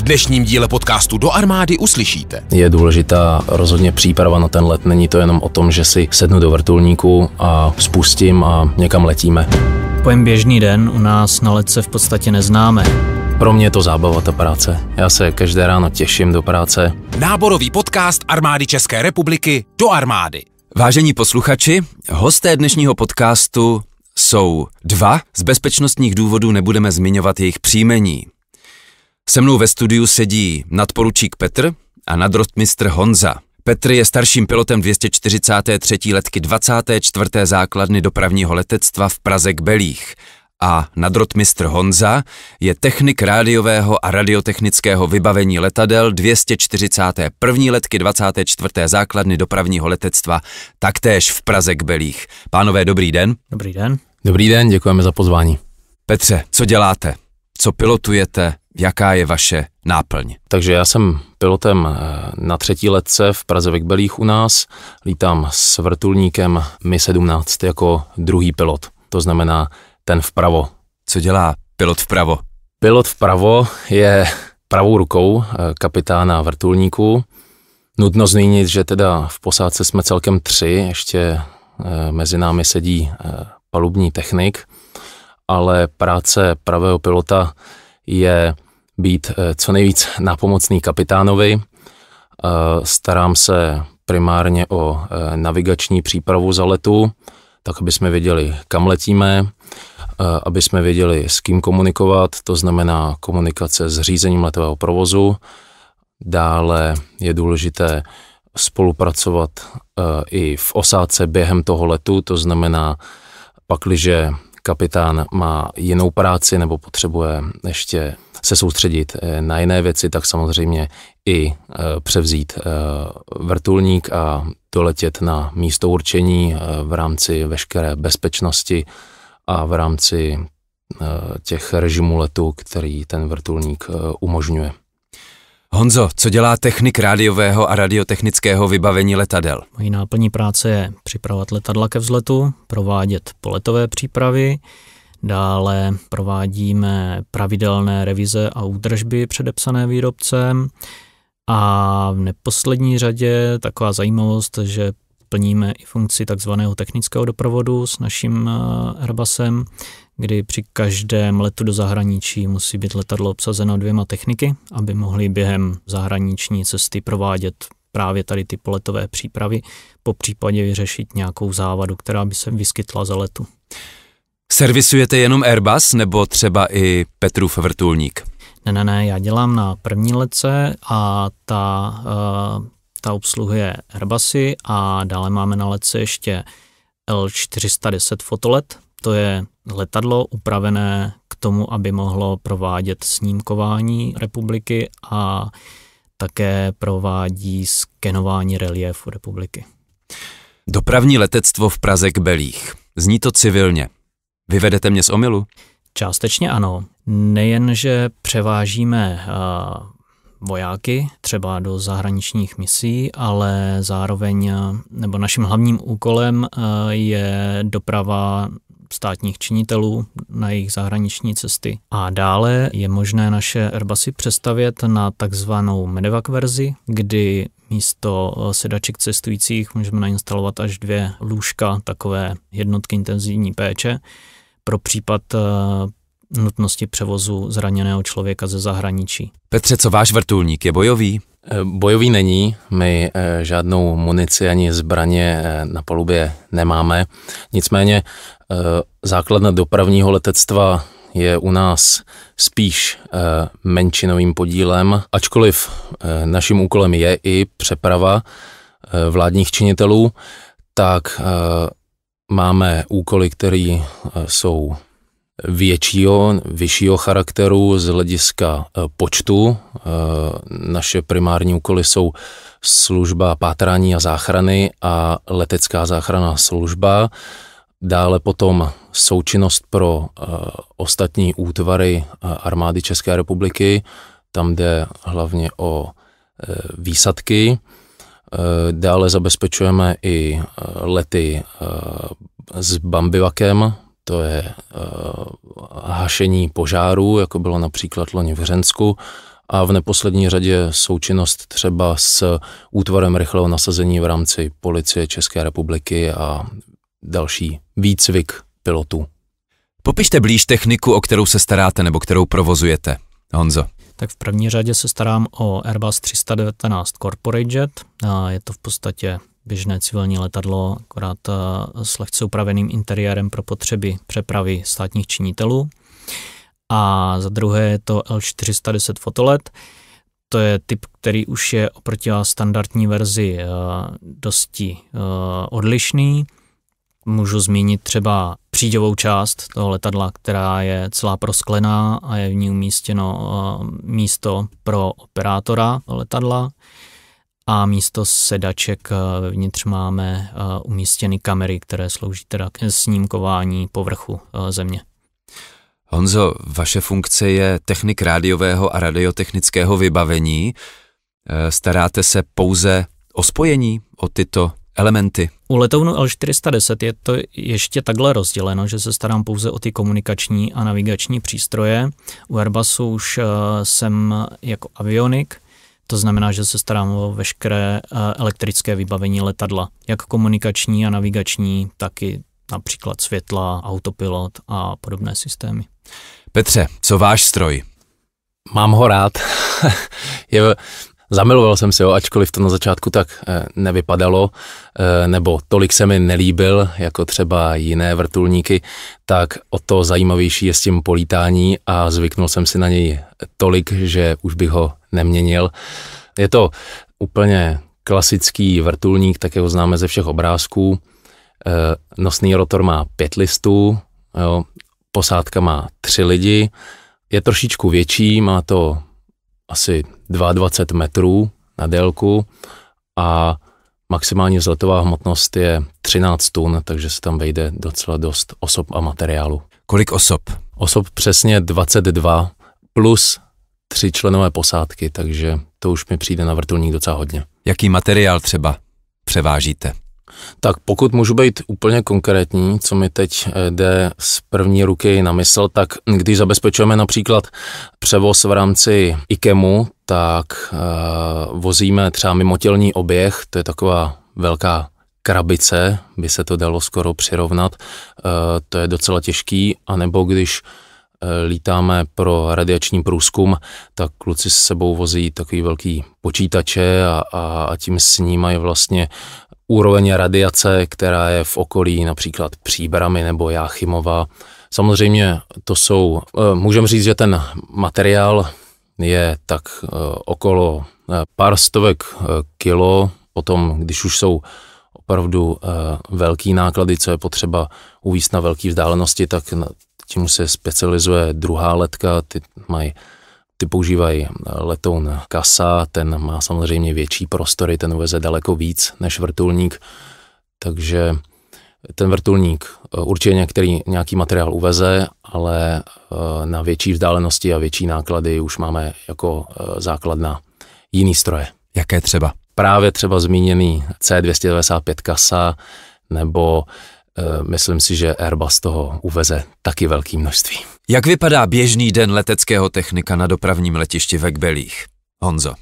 V dnešním díle podcastu Do armády uslyšíte. Je důležitá rozhodně příprava na ten let. Není to jenom o tom, že si sednu do vrtulníku a spustím a někam letíme. Pojem běžný den u nás na letce v podstatě neznáme. Pro mě je to zábava, ta práce. Já se každé ráno těším do práce. Náborový podcast armády České republiky do armády. Vážení posluchači, hosté dnešního podcastu jsou dva. Z bezpečnostních důvodů nebudeme zmiňovat jejich příjmení. Se mnou ve studiu sedí nadporučík Petr a nadrotmistr Honza. Petr je starším pilotem 243. letky 24. základny dopravního letectva v Praze k Belích a nadrotmistr Honza je technik rádiového a radiotechnického vybavení letadel 241. letky 24. základny dopravního letectva, taktéž v Praze k Belích. Pánové, dobrý den. Dobrý den. Dobrý den, děkujeme za pozvání. Petře, co děláte? Co pilotujete? Jaká je vaše náplň? Takže já jsem pilotem eh, na třetí letce v Praze Vekbelích u nás. Lítám s vrtulníkem Mi-17 jako druhý pilot. To znamená ten vpravo. Co dělá pilot vpravo? Pilot vpravo je pravou rukou eh, kapitána vrtulníku. Nutno zmínit, že teda v posádce jsme celkem tři, ještě eh, mezi námi sedí palubní technik, ale práce pravého pilota je být eh, co nejvíc nápomocný kapitánovi. Eh, starám se primárně o eh, navigační přípravu za letu, tak aby jsme věděli, kam letíme, aby jsme věděli, s kým komunikovat, to znamená komunikace s řízením letového provozu. Dále je důležité spolupracovat i v osádce během toho letu, to znamená, pakliže kapitán má jinou práci nebo potřebuje ještě se soustředit eh, na jiné věci, tak samozřejmě i eh, převzít eh, vrtulník a doletět na místo určení v rámci veškeré bezpečnosti a v rámci těch režimů letu, který ten vrtulník umožňuje. Honzo, co dělá technik rádiového a radiotechnického vybavení letadel? Mojí náplní práce je připravovat letadla ke vzletu, provádět poletové přípravy, dále provádíme pravidelné revize a údržby předepsané výrobcem a v neposlední řadě taková zajímavost, že plníme i funkci takzvaného technického doprovodu s naším eh, Airbusem, kdy při každém letu do zahraničí musí být letadlo obsazeno dvěma techniky, aby mohli během zahraniční cesty provádět právě tady ty poletové přípravy, po případě vyřešit nějakou závadu, která by se vyskytla za letu. Servisujete jenom Airbus nebo třeba i Petrův vrtulník? Ne, ne, ne, já dělám na první letce a ta, uh, ta obsluhuje Airbusy a dále máme na letce ještě L410 fotolet, to je letadlo upravené k tomu, aby mohlo provádět snímkování republiky a také provádí skenování reliéfu republiky. Dopravní letectvo v Praze k Belích. Zní to civilně. Vyvedete mě z omilu? Částečně ano. Nejenže převážíme eh, vojáky třeba do zahraničních misí, ale zároveň, eh, nebo naším hlavním úkolem eh, je doprava státních činitelů na jejich zahraniční cesty. A dále je možné naše Airbusy přestavět na takzvanou medevac verzi, kdy místo eh, sedaček cestujících můžeme nainstalovat až dvě lůžka takové jednotky intenzivní péče pro případ eh, nutnosti převozu zraněného člověka ze zahraničí. Petře, co váš vrtulník je bojový? Bojový není, my eh, žádnou munici ani zbraně eh, na palubě nemáme. Nicméně eh, základna dopravního letectva je u nás spíš menšinovým podílem, ačkoliv naším úkolem je i přeprava vládních činitelů, tak máme úkoly, které jsou většího, vyššího charakteru z hlediska eh, počtu. Eh, naše primární úkoly jsou služba pátrání a záchrany a letecká záchranná služba. Dále potom součinnost pro eh, ostatní útvary armády České republiky. Tam jde hlavně o výsadky. Dále zabezpečujeme i lety s bambivakem, to je eh, hašení požárů, jako bylo například loni v Hřensku, a v neposlední řadě součinnost třeba s útvarem rychlého nasazení v rámci policie České republiky a další výcvik pilotů. Popište blíž techniku, o kterou se staráte nebo kterou provozujete. Honzo. Tak v první řadě se starám o Airbus 319 Corporate Jet. Je to v podstatě běžné civilní letadlo, akorát eh, s lehce upraveným interiérem pro potřeby přepravy státních činitelů. A za druhé je to L410 fotolet, to je typ, který už je oproti standardní verzi eh, dosti eh, odlišný. Můžu zmínit třeba příďovou část toho letadla, která je celá prosklená a je v ní umístěno místo pro operátora letadla a místo sedaček eh, vnitř máme eh, umístěny kamery, které slouží teda k snímkování povrchu eh, země. Honzo, vaše funkce je technik rádiového a radiotechnického vybavení. Staráte se pouze o spojení, o tyto elementy. U letounu L410 je to ještě takhle rozděleno, že se starám pouze o ty komunikační a navigační přístroje. U Airbusu už jsem jako avionik – to znamená, že se starám o veškeré eh, elektrické vybavení letadla, jak komunikační a navigační, tak i například světla, autopilot a podobné systémy. Petře, co váš stroj? Mám ho rád. je, zamiloval jsem se ho, ačkoliv to na začátku tak eh, nevypadalo, eh, nebo tolik se mi nelíbil, jako třeba jiné vrtulníky, tak o to zajímavější je s tím polítání a zvyknul jsem si na něj tolik, že už bych ho neměnil. Je to úplně klasický vrtulník, tak ho známe ze všech obrázků. Eh, nosný rotor má pět listů, jo. posádka má tři lidi, je trošičku větší, má to asi 22 metrů na délku a maximální vzletová hmotnost je 13 tun, takže se tam vejde docela dost osob a materiálu. Kolik osob? Osob přesně 22 plus tři členové posádky, takže to už mi přijde na vrtulník docela hodně. Jaký materiál třeba převážíte? Tak pokud můžu být úplně konkrétní, co mi teď eh, jde z první ruky na mysl, tak když zabezpečujeme například převoz v rámci IKEMu, tak uh, vozíme třeba mimotělní oběh, to je taková velká krabice, by se to dalo skoro přirovnat, uh, to je docela těžký, anebo když Eh, lítáme pro radiační průzkum, tak kluci s sebou vozí takový velký počítače a, a, a tím snímají vlastně úroveň radiace, která je v okolí například Příbrami nebo Jáchymova. Samozřejmě to jsou, eh, můžeme říct, že ten materiál je tak eh, okolo pár stovek kilo, potom když už jsou opravdu velký náklady, co je potřeba uvíst na velké vzdálenosti, tak tím se specializuje druhá letka, ty mají ty používají eh, letoun kasa, ten má samozřejmě větší prostory, ten uveze daleko víc než vrtulník, takže ten vrtulník eh, určitě některý, nějaký materiál uveze, ale eh, na větší vzdálenosti a větší náklady už máme jako základna jiný stroje. Jaké třeba? Právě třeba zmíněný C295 kasa nebo Eh, myslím si, že Airbus toho uveze taky velký množství. Jak vypadá běžný den leteckého technika na dopravním letišti ve Kbelích? Honzo.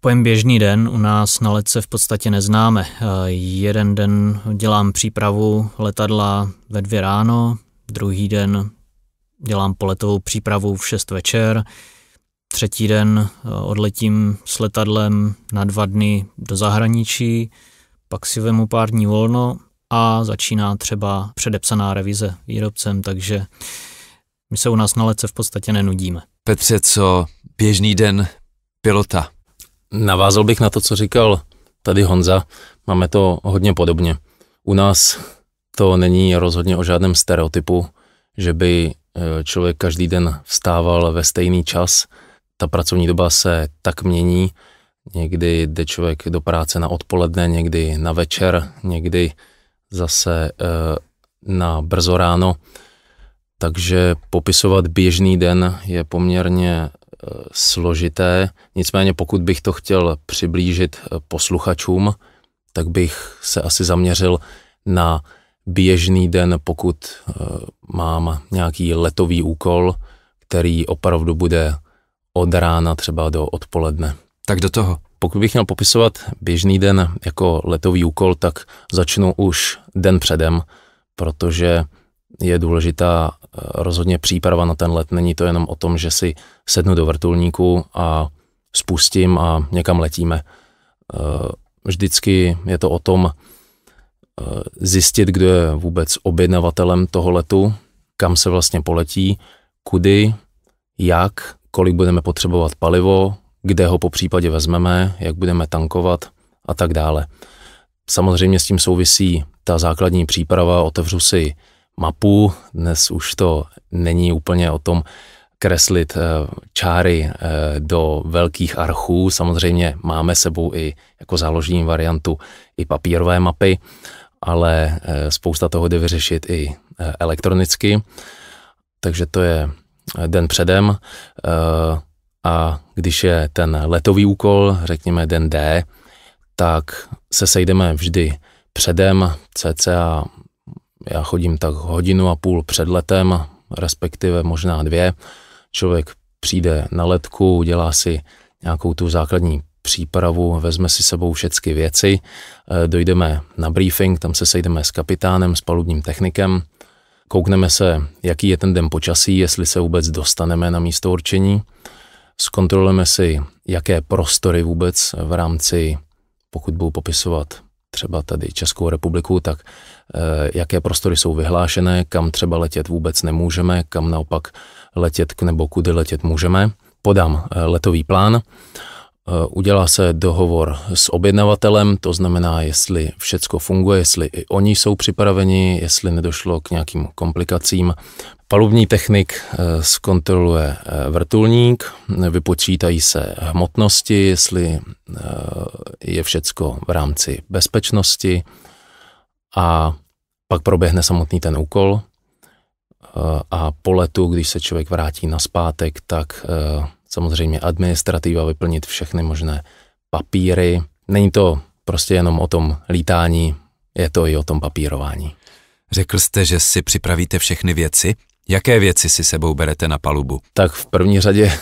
Pojem běžný den u nás na letce v podstatě neznáme. Eh, jeden den dělám přípravu letadla ve dvě ráno, druhý den dělám poletovou přípravu v šest večer, třetí den eh, odletím s letadlem na dva dny do zahraničí, pak si vemu pár dní volno a začíná třeba předepsaná revize výrobcem, takže my se u nás na lece v podstatě nenudíme. Petře, co běžný den pilota? Navázal bych na to, co říkal tady Honza. Máme to hodně podobně. U nás to není rozhodně o žádném stereotypu, že by e, člověk každý den vstával ve stejný čas. Ta pracovní doba se tak mění. Někdy jde člověk do práce na odpoledne, někdy na večer, někdy zase eh, na brzo ráno, takže popisovat běžný den je poměrně eh, složité. Nicméně pokud bych to chtěl přiblížit eh, posluchačům, tak bych se asi zaměřil na běžný den, pokud mám nějaký letový úkol, který opravdu bude od rána třeba do odpoledne. Tak do toho. Pokud bych měl popisovat běžný den jako letový úkol, tak začnu už den předem, protože je důležitá eh, rozhodně příprava na ten let. Není to jenom o tom, že si sednu do vrtulníku a spustím a někam letíme. Eh, vždycky je to o tom eh, zjistit, kdo je vůbec objednavatelem toho letu, kam se vlastně poletí, kudy, jak, kolik budeme potřebovat palivo, kde ho po případě vezmeme, jak budeme tankovat a tak dále. Samozřejmě s tím souvisí ta základní příprava, otevřu si mapu, dnes už to není úplně o tom kreslit eh, čáry eh, do velkých archů, samozřejmě máme sebou i jako záložní variantu i papírové mapy, ale eh, spousta toho jde vyřešit i elektronicky, takže to je den předem a když je ten letový úkol, řekněme den D, tak se sejdeme vždy předem, cca já chodím tak hodinu a půl před letem, respektive možná dvě. Člověk přijde na letku, dělá si nějakou tu základní přípravu, vezme si sebou všechny věci, eh, dojdeme na briefing, tam se sejdeme s kapitánem, s palubním technikem, koukneme se, jaký je ten den počasí, jestli se vůbec dostaneme na místo určení Zkontrolujeme si, jaké prostory vůbec v rámci, pokud budu popisovat třeba tady Českou republiku, tak eh, jaké prostory jsou vyhlášené, kam třeba letět vůbec nemůžeme, kam naopak letět nebo kudy letět můžeme. Podám eh, letový plán Eh, udělá se dohovor s objednavatelem, to znamená, jestli všecko funguje, jestli i oni jsou připraveni, jestli nedošlo k nějakým komplikacím. Palubní technik eh, zkontroluje eh, vrtulník, vypočítají se hmotnosti, jestli je všecko v rámci bezpečnosti a pak proběhne samotný ten úkol a po letu, když se člověk vrátí na zpátek, tak samozřejmě administrativa, vyplnit všechny možné papíry. Není to prostě jenom o tom lítání, je to i o tom papírování. Řekl jste, že si připravíte všechny věci. Jaké věci si sebou berete na palubu? Tak v první řadě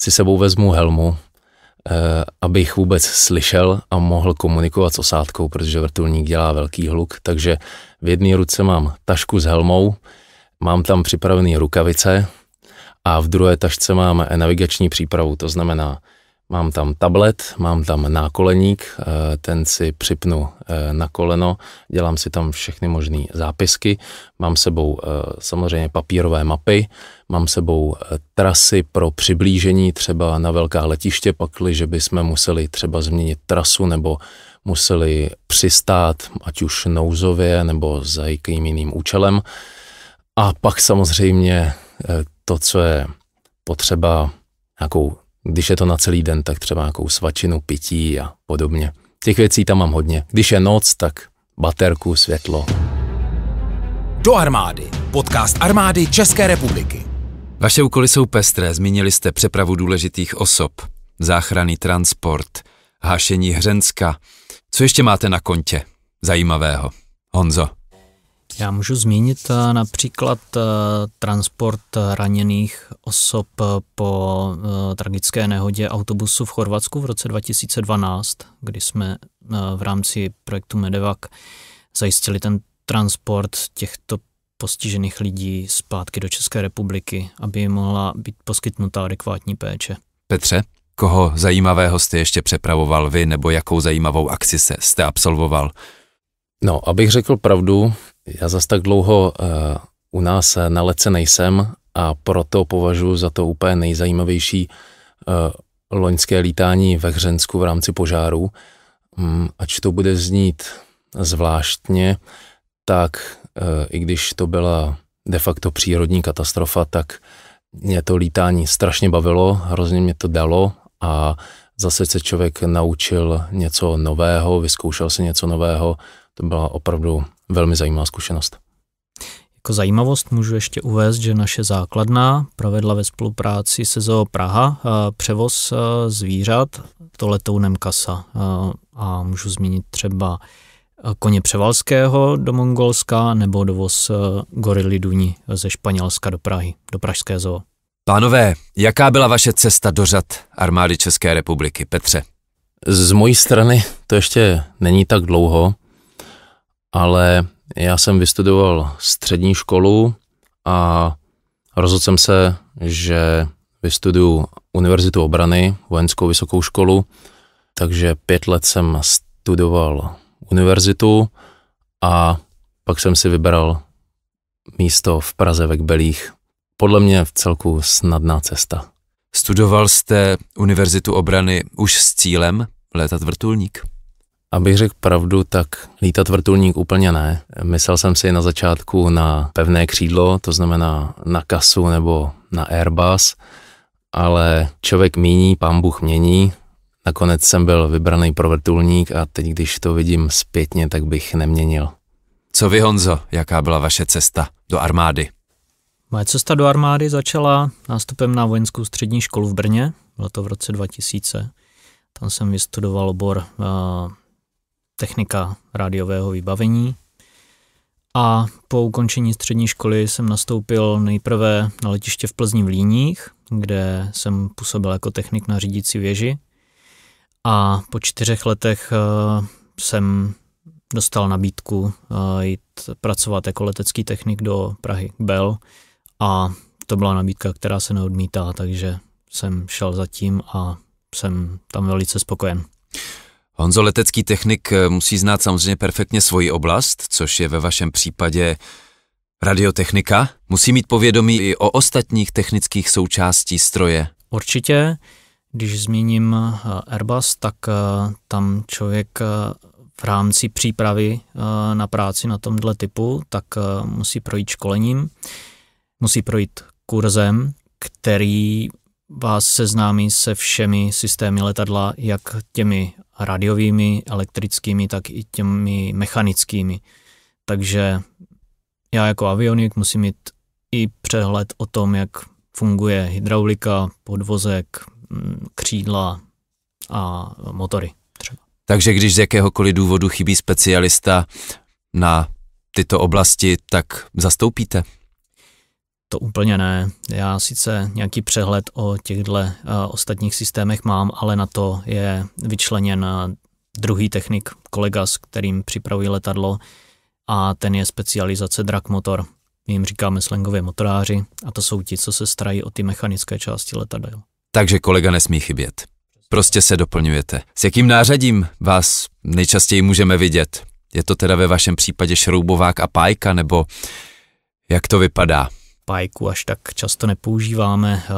si sebou vezmu helmu, eh, abych vůbec slyšel a mohl komunikovat s osádkou, protože vrtulník dělá velký hluk, takže v jedné ruce mám tašku s helmou, mám tam připravené rukavice, a v druhé tašce mám navigační přípravu, to znamená, mám tam tablet, mám tam nákoleník, eh, ten si připnu eh, na koleno, dělám si tam všechny možné zápisky, mám sebou eh, samozřejmě papírové mapy, mám sebou trasy pro přiblížení třeba na velká letiště, že bychom museli třeba změnit trasu nebo museli přistát, ať už nouzově nebo za jakým jiným účelem. A pak samozřejmě to, co je potřeba, nějakou, když je to na celý den, tak třeba nějakou svačinu, pití a podobně. Těch věcí tam mám hodně. Když je noc, tak baterku, světlo. Do armády. Podcast armády České republiky. Vaše úkoly jsou pestré, zmínili jste přepravu důležitých osob, záchranný transport, hášení hřenska. Co ještě máte na kontě zajímavého? Honzo. Já můžu zmínit eh, například eh, transport eh, raněných osob po tragické nehodě autobusu v Chorvatsku v roce 2012, kdy jsme v rámci projektu Medevac zajistili ten transport těchto postižených lidí zpátky do České republiky, aby jim mohla být poskytnuta adekvátní péče. Petře, koho zajímavého jste ještě přepravoval vy, nebo jakou zajímavou akci se jste absolvoval? No, abych řekl pravdu, já zas tak dlouho eh, u nás na lece nejsem a proto považuji za to úplně nejzajímavější eh, loňské lítání ve Hřensku v rámci požáru. Mm, ač to bude znít zvláštně, tak eh, i když to byla de facto přírodní katastrofa, tak mě to lítání strašně bavilo, hrozně mě to dalo a zase se člověk naučil něco nového, vyzkoušel si něco nového. To byla opravdu velmi zajímavá zkušenost. Jako zajímavost můžu ještě uvést, že naše základna provedla ve spolupráci se ZOO Praha eh, převoz eh, zvířat to letounem kasa. Eh, a můžu zmínit třeba koně Převalského do Mongolska nebo dovoz gorily Duní ze Španělska do Prahy, do Pražské zoo. Pánové, jaká byla vaše cesta do řad armády České republiky, Petře? Z mojí strany to ještě není tak dlouho ale já jsem vystudoval střední školu a rozhodl jsem se, že vystuduju Univerzitu obrany, vojenskou vysokou školu, takže pět let jsem studoval univerzitu a pak jsem si vybral místo v Praze ve Kbelích. Podle mě v celku snadná cesta. Studoval jste Univerzitu obrany už s cílem létat vrtulník? Abych řekl pravdu, tak lítat vrtulník úplně ne. Myslel jsem si na začátku na pevné křídlo, to znamená na kasu nebo na Airbus, ale člověk míní, pán Bůh mění. Nakonec jsem byl vybraný pro vrtulník a teď, když to vidím zpětně, tak bych neměnil. Co vy, Honzo, jaká byla vaše cesta do armády? Moje cesta do armády začala nástupem na vojenskou střední školu v Brně, bylo to v roce 2000. Tam jsem vystudoval obor eh, technika rádiového vybavení. A po ukončení střední školy jsem nastoupil nejprve na letiště v Plzni v Líních, kde jsem působil jako technik na řídící věži. A po čtyřech letech eh, jsem dostal nabídku eh, jít pracovat jako letecký technik do Prahy Bell a to byla nabídka, která se neodmítá, takže jsem šel zatím a jsem tam velice spokojen. Honzo, letecký technik eh, musí znát samozřejmě perfektně svoji oblast, což je ve vašem případě radiotechnika. Musí mít povědomí i o ostatních technických součástí stroje. Určitě. Když zmíním eh, Airbus, tak eh, tam člověk v rámci přípravy na práci na tomhle typu, tak musí projít školením, musí projít kurzem, který vás seznámí se všemi systémy letadla, jak těmi radiovými, elektrickými, tak i těmi mechanickými. Takže já jako avionik musím mít i přehled o tom, jak funguje hydraulika, podvozek, mm, křídla a motory. Třeba. Takže když z jakéhokoliv důvodu chybí specialista na tyto oblasti, tak zastoupíte? To úplně ne. Já sice nějaký přehled o těchto eh, ostatních systémech mám, ale na to je vyčleněn eh, druhý technik, kolega, s kterým připravuji letadlo a ten je specializace drag motor. My jim říkáme slangově motoráři a to jsou ti, co se starají o ty mechanické části letadel. Takže kolega nesmí chybět. Prostě se doplňujete. S jakým nářadím vás nejčastěji můžeme vidět? Je to teda ve vašem případě šroubovák a pájka, nebo jak to vypadá? pájku až tak často nepoužíváme. Eh,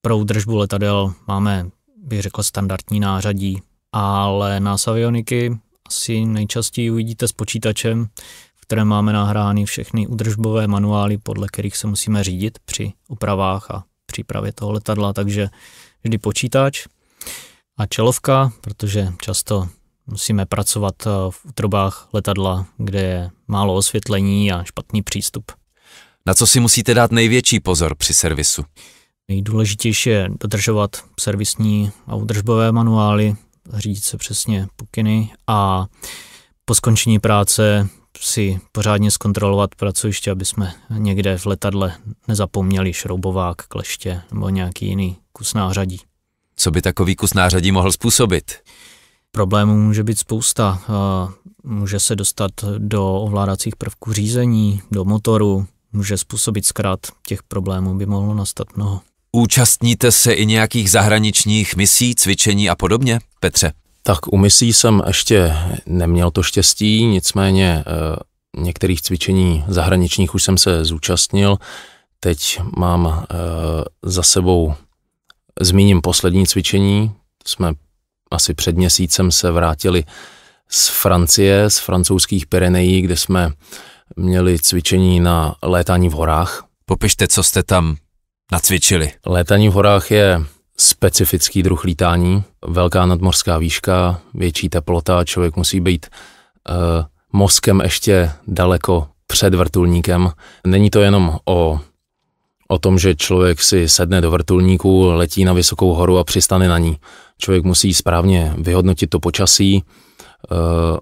pro údržbu letadel máme, bych řekl, standardní nářadí, ale na Savioniky asi nejčastěji uvidíte s počítačem, v kterém máme nahrány všechny údržbové manuály, podle kterých se musíme řídit při opravách a přípravě toho letadla, takže vždy počítač a čelovka, protože často musíme pracovat eh, v útrobách letadla, kde je málo osvětlení a špatný přístup na co si musíte dát největší pozor při servisu? Nejdůležitější je dodržovat servisní a udržbové manuály, řídit se přesně pokyny a po skončení práce si pořádně zkontrolovat pracoviště, aby jsme někde v letadle nezapomněli šroubovák, kleště nebo nějaký jiný kus nářadí. Co by takový kus nářadí mohl způsobit? Problémů může být spousta. Eh, může se dostat do ovládacích prvků řízení, do motoru, může způsobit zkrát, těch problémů by mohlo nastat mnoho. Účastníte se i nějakých zahraničních misí, cvičení a podobně, Petře? Tak u misí jsem ještě neměl to štěstí, nicméně e, některých cvičení zahraničních už jsem se zúčastnil. Teď mám e, za sebou, zmíním poslední cvičení. Jsme asi před měsícem se vrátili z Francie, z francouzských Pyrenejí, kde jsme měli cvičení na létání v horách. Popište, co jste tam nacvičili. Létání v horách je specifický druh lítání, velká nadmořská výška, větší teplota, člověk musí být uh, mozkem ještě daleko před vrtulníkem. Není to jenom o, o tom, že člověk si sedne do vrtulníku, letí na vysokou horu a přistane na ní. Člověk musí správně vyhodnotit to počasí, eh,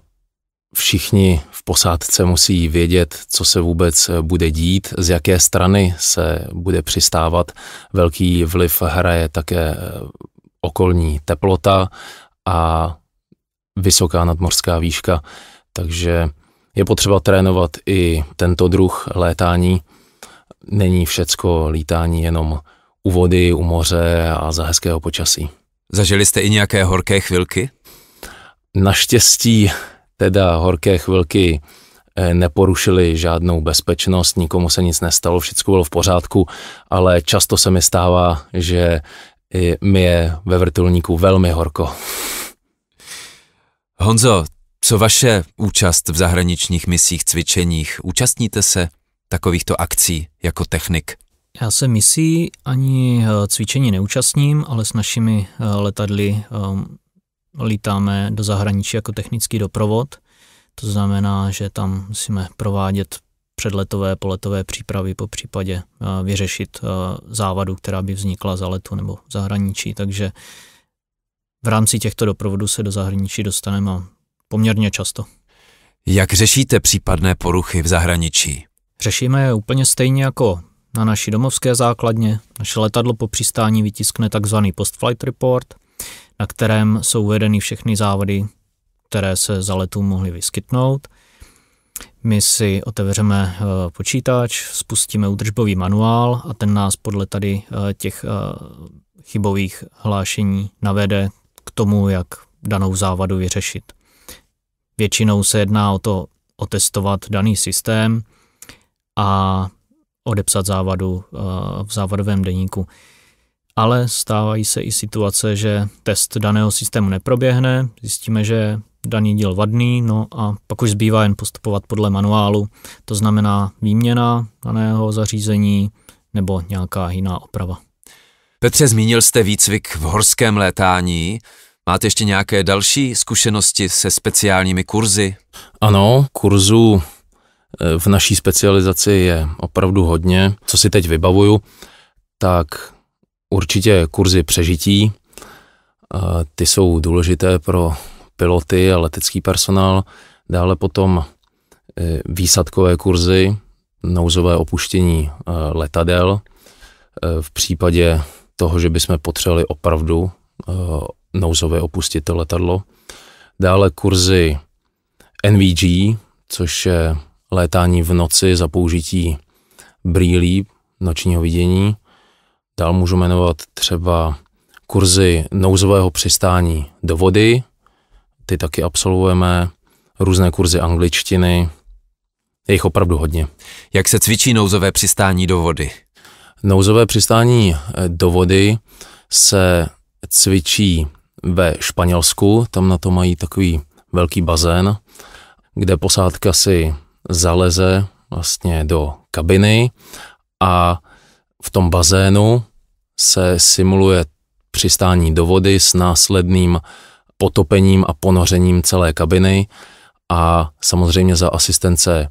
všichni v posádce musí vědět, co se vůbec bude dít, z jaké strany se bude přistávat. Velký vliv hraje také eh, okolní teplota a vysoká nadmořská výška, takže je potřeba trénovat i tento druh létání. Není všecko lítání jenom u vody, u moře a za hezkého počasí. Zažili jste i nějaké horké chvilky? Naštěstí teda horké chvilky eh, neporušili žádnou bezpečnost, nikomu se nic nestalo, všechno bylo v pořádku, ale často se mi stává, že mi je ve vrtulníku velmi horko. Honzo, co vaše účast v zahraničních misích, cvičeních? Účastníte se takovýchto akcí jako technik? Já se misí ani eh, cvičení neúčastním, ale s našimi eh, letadly lítáme do zahraničí jako technický doprovod, to znamená, že tam musíme provádět předletové, poletové přípravy, po případě eh, vyřešit eh, závadu, která by vznikla za letu nebo v zahraničí. Takže v rámci těchto doprovodů se do zahraničí dostaneme poměrně často. Jak řešíte případné poruchy v zahraničí? Řešíme je úplně stejně jako na naší domovské základně. Naše letadlo po přistání vytiskne takzvaný post-flight report – na kterém jsou uvedeny všechny závady, které se za letu mohly vyskytnout. My si otevřeme eh, počítač, spustíme údržbový manuál a ten nás podle tady eh, těch eh, chybových hlášení navede k tomu, jak danou závadu vyřešit. Většinou se jedná o to otestovat daný systém a odepsat závadu v závadovém deníku ale stávají se i situace, že test daného systému neproběhne, zjistíme, že daný díl vadný, no a pak už zbývá jen postupovat podle manuálu, to znamená výměna daného zařízení nebo nějaká jiná oprava. Petře, zmínil jste výcvik v horském létání. Máte ještě nějaké další zkušenosti se speciálními kurzy? Ano, kurzů eh, v naší specializaci je opravdu hodně. Co si teď vybavuju, tak Určitě kurzy přežití, eh, ty jsou důležité pro piloty a letecký personál. Dále potom eh, výsadkové kurzy, nouzové opuštění eh, letadel. V případě toho, že bychom potřebovali opravdu nouzové opustit to letadlo. Dále kurzy NVG, což je létání v noci za použití brýlí nočního vidění. Dál můžu jmenovat třeba kurzy nouzového přistání do vody, ty taky absolvujeme, různé kurzy angličtiny, je jich opravdu hodně. Jak se cvičí nouzové přistání do vody? Nouzové přistání eh, do vody se cvičí ve Španělsku, tam na to mají takový velký bazén, kde posádka si zaleze vlastně do kabiny a v tom bazénu se simuluje přistání do vody s následným potopením a ponořením celé kabiny a samozřejmě za asistence e,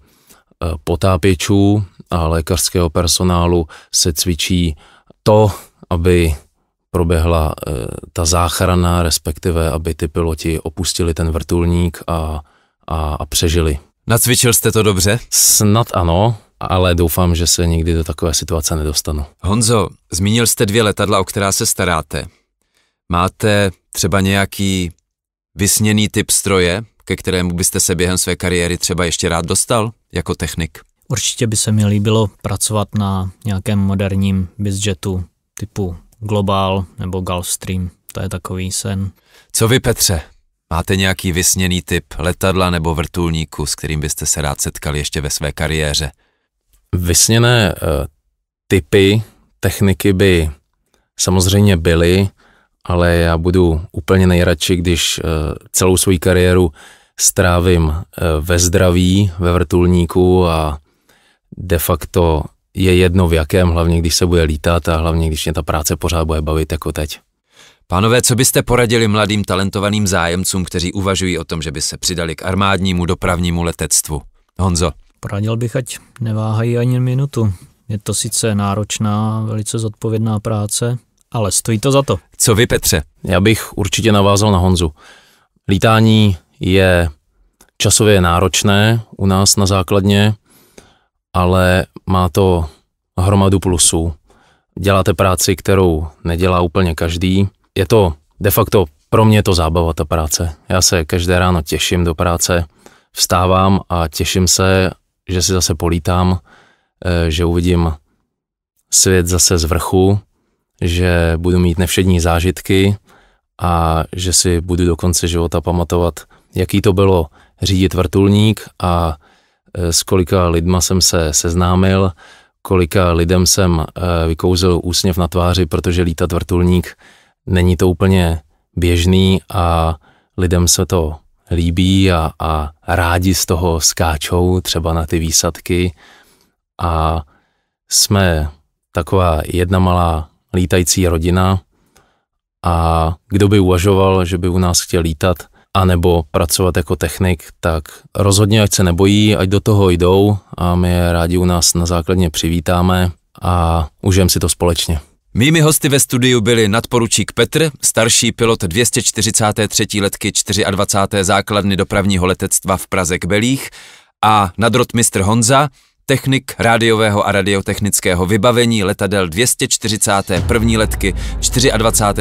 potápěčů a lékařského personálu se cvičí to, aby proběhla e, ta záchrana, respektive aby ty piloti opustili ten vrtulník a, a, a přežili. Nacvičil jste to dobře? Snad ano ale doufám, že se nikdy do takové situace nedostanu. Honzo, zmínil jste dvě letadla, o která se staráte. Máte třeba nějaký vysněný typ stroje, ke kterému byste se během své kariéry třeba ještě rád dostal jako technik? Určitě by se mi líbilo pracovat na nějakém moderním bizjetu typu Global nebo Gulfstream. To je takový sen. Co vy, Petře? Máte nějaký vysněný typ letadla nebo vrtulníku, s kterým byste se rád setkali ještě ve své kariéře? Vysněné eh, typy techniky by samozřejmě byly, ale já budu úplně nejradši, když eh, celou svoji kariéru strávím eh, ve zdraví, ve vrtulníku a de facto je jedno v jakém, hlavně když se bude lítat a hlavně když mě ta práce pořád bude bavit jako teď. Pánové, co byste poradili mladým talentovaným zájemcům, kteří uvažují o tom, že by se přidali k armádnímu dopravnímu letectvu? Honzo. Poradil bych, ať neváhají ani minutu. Je to sice náročná, velice zodpovědná práce, ale stojí to za to. Co vy, Petře? Já bych určitě navázal na Honzu. Lítání je časově náročné u nás na základně, ale má to hromadu plusů. Děláte práci, kterou nedělá úplně každý. Je to de facto pro mě to zábava, ta práce. Já se každé ráno těším do práce, vstávám a těším se že si zase polítám, eh, že uvidím svět zase z vrchu, že budu mít nevšední zážitky a že si budu do konce života pamatovat, jaký to bylo řídit vrtulník a eh, s kolika lidma jsem se seznámil, kolika lidem jsem eh, vykouzil úsměv na tváři, protože lítat vrtulník není to úplně běžný a lidem se to líbí a, a rádi z toho skáčou třeba na ty výsadky a jsme taková jedna malá lítající rodina a kdo by uvažoval, že by u nás chtěl lítat anebo pracovat jako technik, tak rozhodně ať se nebojí, ať do toho jdou a my je rádi u nás na základně přivítáme a užijeme si to společně. Mými hosty ve studiu byli nadporučík Petr, starší pilot 243. letky 24. základny dopravního letectva v Praze k Belích a nadrotmistr Honza, technik rádiového a radiotechnického vybavení letadel 241. letky 24.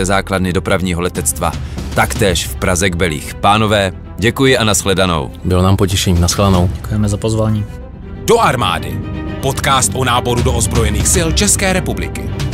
základny dopravního letectva, taktéž v Praze k Belích. Pánové, děkuji a nashledanou. Bylo nám potěšením, nashledanou. Děkujeme za pozvání. Do armády. Podcast o náboru do ozbrojených sil České republiky.